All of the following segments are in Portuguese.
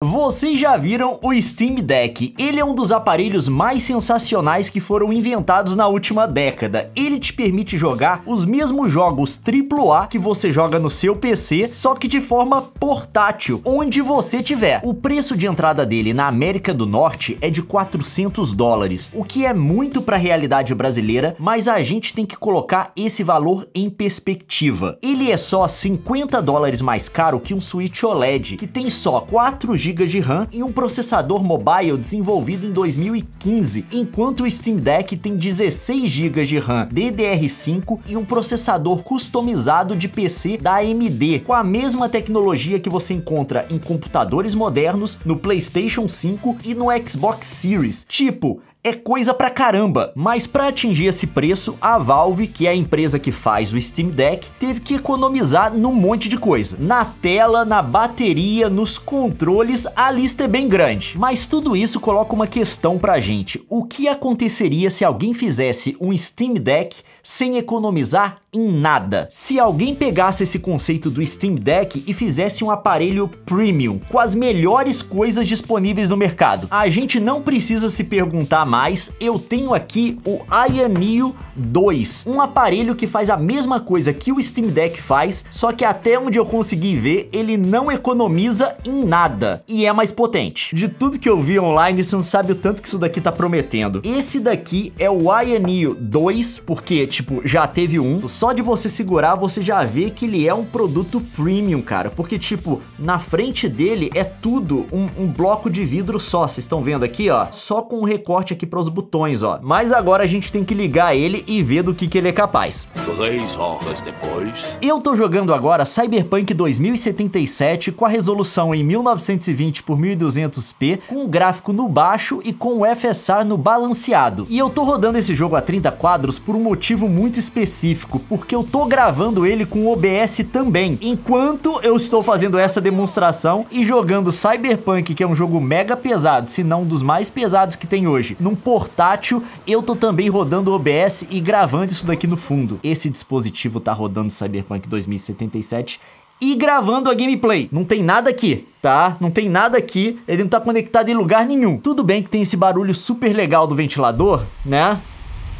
Vocês já viram o Steam Deck? Ele é um dos aparelhos mais sensacionais que foram inventados na última década. Ele te permite jogar os mesmos jogos AAA que você joga no seu PC, só que de forma portátil, onde você tiver. O preço de entrada dele na América do Norte é de 400 dólares, o que é muito para a realidade brasileira, mas a gente tem que colocar esse valor em perspectiva. Ele é só 50 dólares mais caro que um Switch OLED, que tem só 4 GB GB de RAM e um processador mobile desenvolvido em 2015, enquanto o Steam Deck tem 16 GB de RAM DDR5 e um processador customizado de PC da AMD, com a mesma tecnologia que você encontra em computadores modernos, no PlayStation 5 e no Xbox Series. Tipo, é coisa pra caramba, mas para atingir esse preço, a Valve, que é a empresa que faz o Steam Deck, teve que economizar num monte de coisa. Na tela, na bateria, nos controles, a lista é bem grande. Mas tudo isso coloca uma questão pra gente. O que aconteceria se alguém fizesse um Steam Deck sem economizar em nada. Se alguém pegasse esse conceito do Steam Deck e fizesse um aparelho premium com as melhores coisas disponíveis no mercado, a gente não precisa se perguntar mais. Eu tenho aqui o Ayanio 2, um aparelho que faz a mesma coisa que o Steam Deck faz, só que até onde eu consegui ver, ele não economiza em nada e é mais potente. De tudo que eu vi online, você não sabe o tanto que isso daqui tá prometendo. Esse daqui é o Ayanio 2, porque, tipo, já teve um, só de você segurar você já vê que ele é um produto premium, cara. Porque, tipo, na frente dele é tudo um, um bloco de vidro só. Vocês estão vendo aqui, ó? Só com um recorte aqui para os botões, ó. Mas agora a gente tem que ligar ele e ver do que, que ele é capaz. Três horas depois... Eu tô jogando agora Cyberpunk 2077 com a resolução em 1920 por 1200p, com o gráfico no baixo e com o FSR no balanceado. E eu tô rodando esse jogo a 30 quadros por um motivo muito específico, porque eu tô gravando ele com o OBS também. Enquanto eu estou fazendo essa demonstração e jogando Cyberpunk, que é um jogo mega pesado, se não um dos mais pesados que tem hoje, num portátil, eu tô também rodando o OBS e gravando isso daqui no fundo. Esse dispositivo tá rodando Cyberpunk 2077 e gravando a gameplay. Não tem nada aqui, tá? Não tem nada aqui, ele não tá conectado em lugar nenhum. Tudo bem que tem esse barulho super legal do ventilador, né?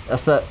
Essa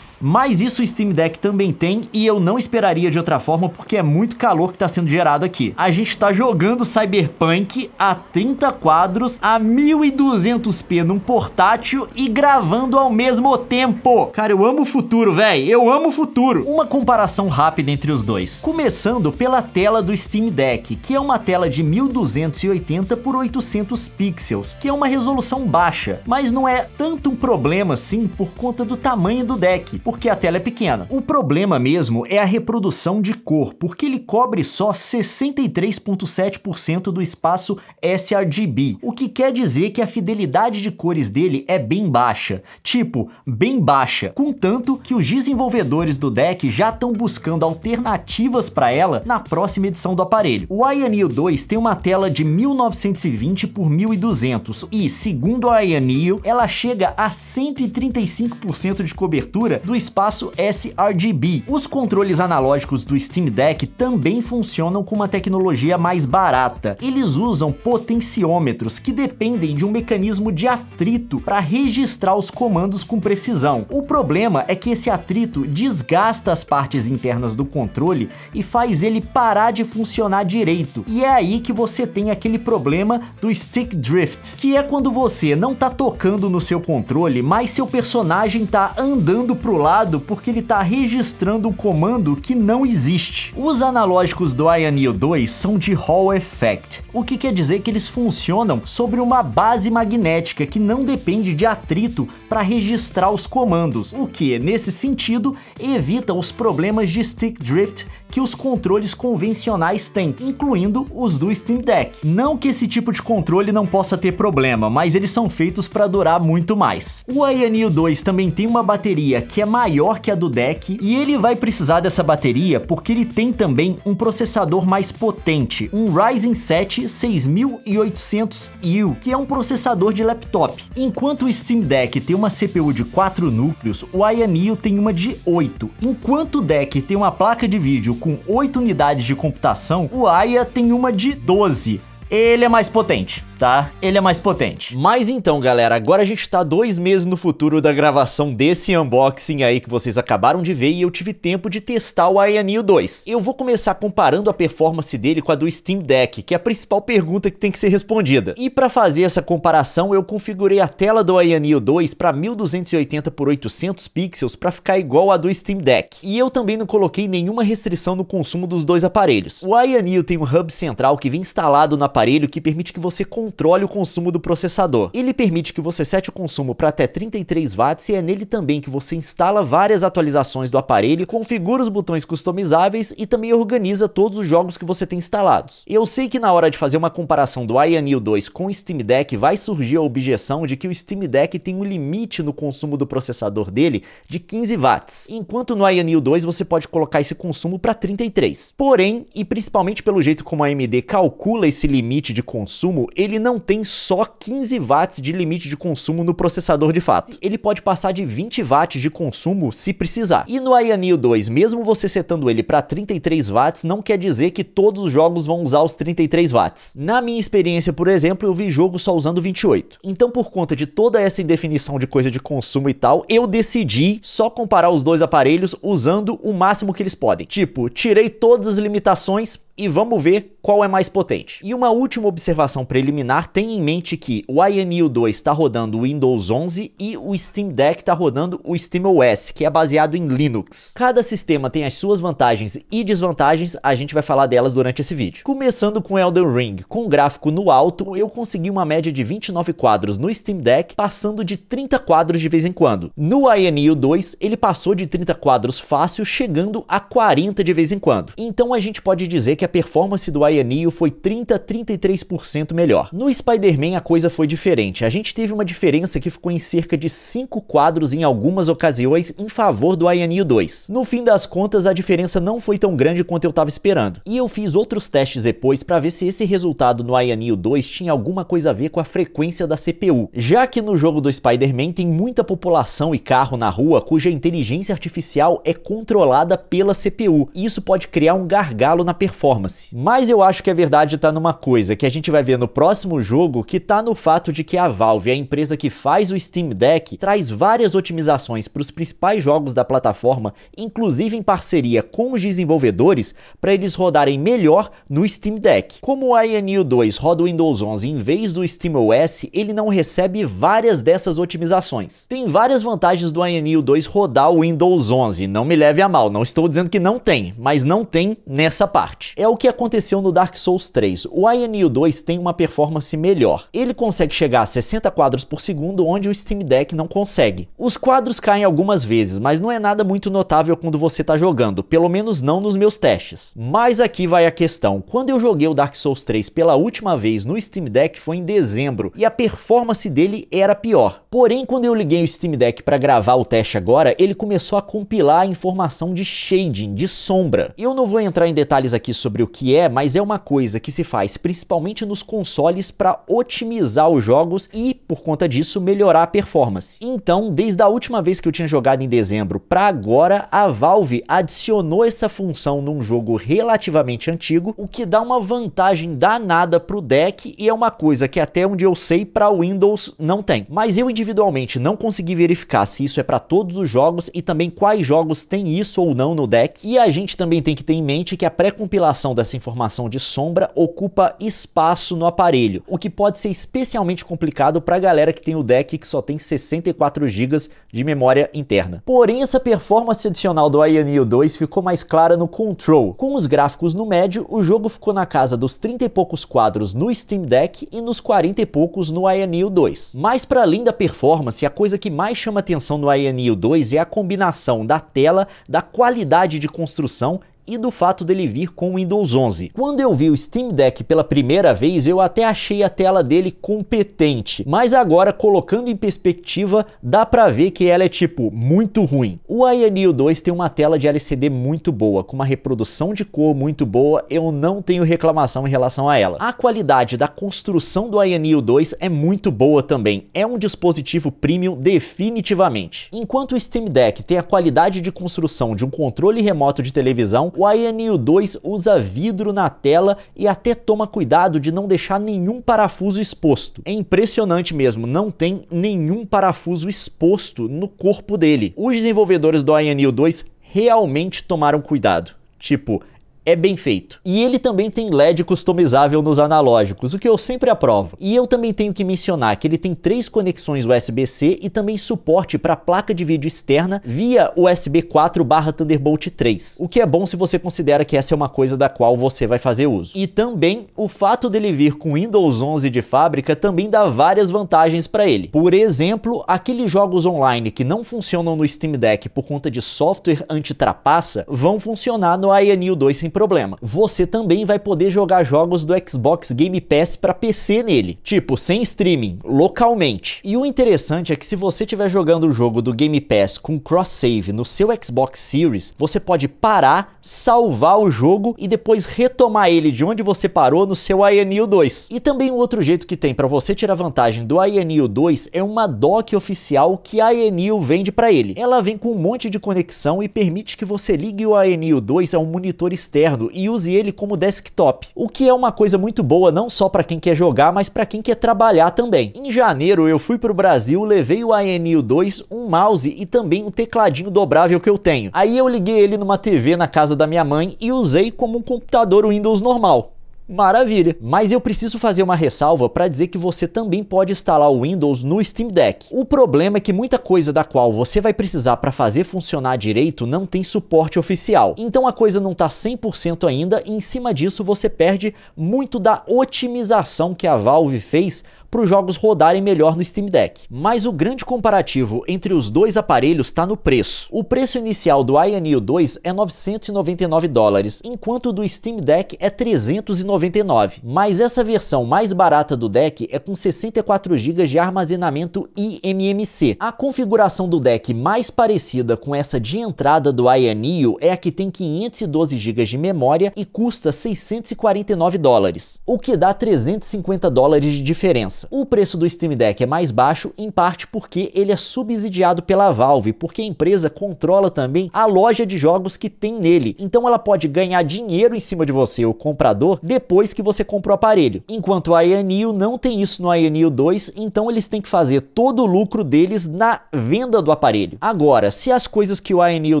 mas isso o Steam Deck também tem e eu não esperaria de outra forma porque é muito calor que está sendo gerado aqui. A gente está jogando Cyberpunk a 30 quadros, a 1200p num portátil e gravando ao mesmo tempo. Cara, eu amo o futuro, velho. Eu amo o futuro. Uma comparação rápida entre os dois. Começando pela tela do Steam Deck, que é uma tela de 1280 por 800 pixels, que é uma resolução baixa, mas não é tanto um problema assim por conta do tamanho do deck porque a tela é pequena. O problema mesmo é a reprodução de cor, porque ele cobre só 63,7% do espaço sRGB, o que quer dizer que a fidelidade de cores dele é bem baixa, tipo, bem baixa, contanto que os desenvolvedores do deck já estão buscando alternativas para ela na próxima edição do aparelho. O Ioneo 2 tem uma tela de 1920 por 1200 e, segundo a Ioneo, ela chega a 135% de cobertura do espaço sRGB. Os controles analógicos do Steam Deck também funcionam com uma tecnologia mais barata. Eles usam potenciômetros que dependem de um mecanismo de atrito para registrar os comandos com precisão. O problema é que esse atrito desgasta as partes internas do controle e faz ele parar de funcionar direito. E é aí que você tem aquele problema do stick drift, que é quando você não tá tocando no seu controle, mas seu personagem tá andando pro manipulado porque ele está registrando um comando que não existe. Os analógicos do Ioneo 2 são de Hall Effect, o que quer dizer que eles funcionam sobre uma base magnética que não depende de atrito para registrar os comandos, o que, nesse sentido, evita os problemas de stick drift que os controles convencionais têm, incluindo os do Steam Deck. Não que esse tipo de controle não possa ter problema, mas eles são feitos para durar muito mais. O Ioneo 2 também tem uma bateria que é maior que a do deck e ele vai precisar dessa bateria porque ele tem também um processador mais potente, um Ryzen 7 6800U, que é um processador de laptop. Enquanto o Steam Deck tem uma CPU de 4 núcleos, o IMU tem uma de 8. Enquanto o Deck tem uma placa de vídeo com 8 unidades de computação, o AIA tem uma de 12 ele é mais potente, tá? Ele é mais potente. Mas então, galera, agora a gente tá dois meses no futuro da gravação desse unboxing aí que vocês acabaram de ver e eu tive tempo de testar o Ionio 2. Eu vou começar comparando a performance dele com a do Steam Deck, que é a principal pergunta que tem que ser respondida. E para fazer essa comparação, eu configurei a tela do Ionio 2 para 1280 por 800 pixels para ficar igual a do Steam Deck. E eu também não coloquei nenhuma restrição no consumo dos dois aparelhos. O Ionio tem um hub central que vem instalado na parede aparelho que permite que você controle o consumo do processador. Ele permite que você sete o consumo para até 33 watts e é nele também que você instala várias atualizações do aparelho, configura os botões customizáveis e também organiza todos os jogos que você tem instalados. Eu sei que na hora de fazer uma comparação do Ioneo 2 com o Steam Deck vai surgir a objeção de que o Steam Deck tem um limite no consumo do processador dele de 15 watts, enquanto no Ioneo 2 você pode colocar esse consumo para 33. Porém, e principalmente pelo jeito como a AMD calcula esse limite limite de consumo, ele não tem só 15 watts de limite de consumo no processador de fato. Ele pode passar de 20 watts de consumo se precisar. E no Aya 2, mesmo você setando ele para 33 watts, não quer dizer que todos os jogos vão usar os 33 watts. Na minha experiência, por exemplo, eu vi jogo só usando 28. Então, por conta de toda essa indefinição de coisa de consumo e tal, eu decidi só comparar os dois aparelhos usando o máximo que eles podem. Tipo, tirei todas as limitações, e vamos ver qual é mais potente. E uma última observação preliminar, tenha em mente que o IMU 2 está rodando o Windows 11 e o Steam Deck está rodando o SteamOS, que é baseado em Linux. Cada sistema tem as suas vantagens e desvantagens, a gente vai falar delas durante esse vídeo. Começando com Elden Ring, com o gráfico no alto, eu consegui uma média de 29 quadros no Steam Deck, passando de 30 quadros de vez em quando. No IMU 2, ele passou de 30 quadros fácil, chegando a 40 de vez em quando. Então a gente pode dizer que que a performance do Ian Neal foi 30 33% melhor. No Spider-Man a coisa foi diferente. A gente teve uma diferença que ficou em cerca de 5 quadros em algumas ocasiões em favor do Ian Neal 2. No fim das contas, a diferença não foi tão grande quanto eu estava esperando. E eu fiz outros testes depois para ver se esse resultado no Ian Neal 2 tinha alguma coisa a ver com a frequência da CPU. Já que no jogo do Spider-Man tem muita população e carro na rua cuja inteligência artificial é controlada pela CPU. E isso pode criar um gargalo na performance performance. Mas eu acho que a verdade está numa coisa que a gente vai ver no próximo jogo, que está no fato de que a Valve, a empresa que faz o Steam Deck, traz várias otimizações para os principais jogos da plataforma, inclusive em parceria com os desenvolvedores, para eles rodarem melhor no Steam Deck. Como o INU 2 roda o Windows 11 em vez do SteamOS, ele não recebe várias dessas otimizações. Tem várias vantagens do INU 2 rodar o Windows 11, não me leve a mal, não estou dizendo que não tem, mas não tem nessa parte. É o que aconteceu no Dark Souls 3. O INU 2 tem uma performance melhor. Ele consegue chegar a 60 quadros por segundo, onde o Steam Deck não consegue. Os quadros caem algumas vezes, mas não é nada muito notável quando você está jogando, pelo menos não nos meus testes. Mas aqui vai a questão. Quando eu joguei o Dark Souls 3 pela última vez no Steam Deck foi em dezembro, e a performance dele era pior. Porém, quando eu liguei o Steam Deck para gravar o teste agora, ele começou a compilar a informação de shading, de sombra. Eu não vou entrar em detalhes aqui sobre sobre o que é, mas é uma coisa que se faz principalmente nos consoles para otimizar os jogos e, por conta disso, melhorar a performance. Então, desde a última vez que eu tinha jogado em dezembro para agora, a Valve adicionou essa função num jogo relativamente antigo, o que dá uma vantagem danada pro deck e é uma coisa que até onde eu sei para Windows não tem. Mas eu individualmente não consegui verificar se isso é para todos os jogos e também quais jogos tem isso ou não no deck. E a gente também tem que ter em mente que a pré-compilação dessa informação de sombra ocupa espaço no aparelho, o que pode ser especialmente complicado para a galera que tem o deck que só tem 64 GB de memória interna. Porém, essa performance adicional do Iron 2 ficou mais clara no Control. Com os gráficos no médio, o jogo ficou na casa dos 30 e poucos quadros no Steam Deck e nos 40 e poucos no Iron 2. Mas para além da performance, a coisa que mais chama atenção no Iron 2 é a combinação da tela, da qualidade de construção e do fato dele vir com o Windows 11. Quando eu vi o Steam Deck pela primeira vez, eu até achei a tela dele competente, mas agora colocando em perspectiva, dá pra ver que ela é tipo muito ruim. O Ioneo 2 tem uma tela de LCD muito boa, com uma reprodução de cor muito boa, eu não tenho reclamação em relação a ela. A qualidade da construção do Ioneo 2 é muito boa também, é um dispositivo premium definitivamente. Enquanto o Steam Deck tem a qualidade de construção de um controle remoto de televisão, o INU2 usa vidro na tela e até toma cuidado de não deixar nenhum parafuso exposto. É impressionante mesmo, não tem nenhum parafuso exposto no corpo dele. Os desenvolvedores do INU2 realmente tomaram cuidado. Tipo, é bem feito. E ele também tem LED customizável nos analógicos, o que eu sempre aprovo. E eu também tenho que mencionar que ele tem três conexões USB-C e também suporte para placa de vídeo externa via USB 4 barra Thunderbolt 3, o que é bom se você considera que essa é uma coisa da qual você vai fazer uso. E também o fato dele vir com Windows 11 de fábrica também dá várias vantagens para ele. Por exemplo, aqueles jogos online que não funcionam no Steam Deck por conta de software antitrapassa vão funcionar no INU 2 sem problema. Você também vai poder jogar jogos do Xbox Game Pass para PC nele, tipo sem streaming, localmente. E o interessante é que se você estiver jogando o jogo do Game Pass com cross save no seu Xbox Series, você pode parar, salvar o jogo e depois retomar ele de onde você parou no seu INU 2. E também um outro jeito que tem para você tirar vantagem do INU 2 é uma dock oficial que a INU vende para ele. Ela vem com um monte de conexão e permite que você ligue o INU 2 a um monitor externo externo e use ele como desktop, o que é uma coisa muito boa não só para quem quer jogar, mas para quem quer trabalhar também. Em janeiro eu fui para o Brasil, levei o ANU 2, um mouse e também um tecladinho dobrável que eu tenho. Aí eu liguei ele numa TV na casa da minha mãe e usei como um computador Windows normal. Maravilha! Mas eu preciso fazer uma ressalva para dizer que você também pode instalar o Windows no Steam Deck. O problema é que muita coisa da qual você vai precisar para fazer funcionar direito não tem suporte oficial. Então a coisa não tá 100% ainda e em cima disso você perde muito da otimização que a Valve fez para os jogos rodarem melhor no Steam Deck. Mas o grande comparativo entre os dois aparelhos está no preço. O preço inicial do Ioneo 2 é 999 dólares, enquanto o do Steam Deck é 399. Mas essa versão mais barata do deck é com 64 GB de armazenamento IMMC. A configuração do deck mais parecida com essa de entrada do Ioneo é a que tem 512 GB de memória e custa 649 dólares, o que dá 350 dólares de diferença essa. O preço do Steam Deck é mais baixo, em parte porque ele é subsidiado pela Valve, porque a empresa controla também a loja de jogos que tem nele. Então ela pode ganhar dinheiro em cima de você, o comprador, depois que você compra o aparelho. Enquanto a Ianil não tem isso no Ianil 2, então eles têm que fazer todo o lucro deles na venda do aparelho. Agora, se as coisas que o Ianil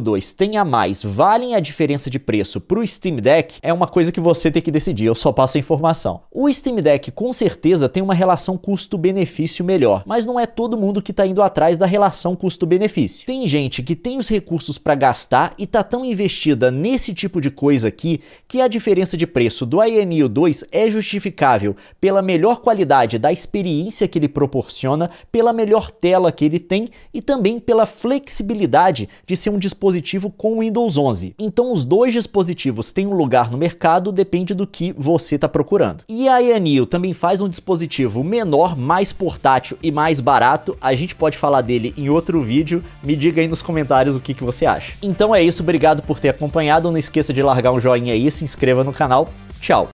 2 tem a mais valem a diferença de preço para o Steam Deck, é uma coisa que você tem que decidir, eu só passo a informação. O Steam Deck com certeza tem uma relação relação custo-benefício melhor. Mas não é todo mundo que está indo atrás da relação custo-benefício. Tem gente que tem os recursos para gastar e tá tão investida nesse tipo de coisa aqui que a diferença de preço do INIO 2 é justificável pela melhor qualidade da experiência que ele proporciona, pela melhor tela que ele tem e também pela flexibilidade de ser um dispositivo com Windows 11. Então os dois dispositivos têm um lugar no mercado, depende do que você está procurando. E a INIO também faz um dispositivo menor menor, mais portátil e mais barato. A gente pode falar dele em outro vídeo. Me diga aí nos comentários o que, que você acha. Então é isso, obrigado por ter acompanhado. Não esqueça de largar um joinha aí, se inscreva no canal. Tchau!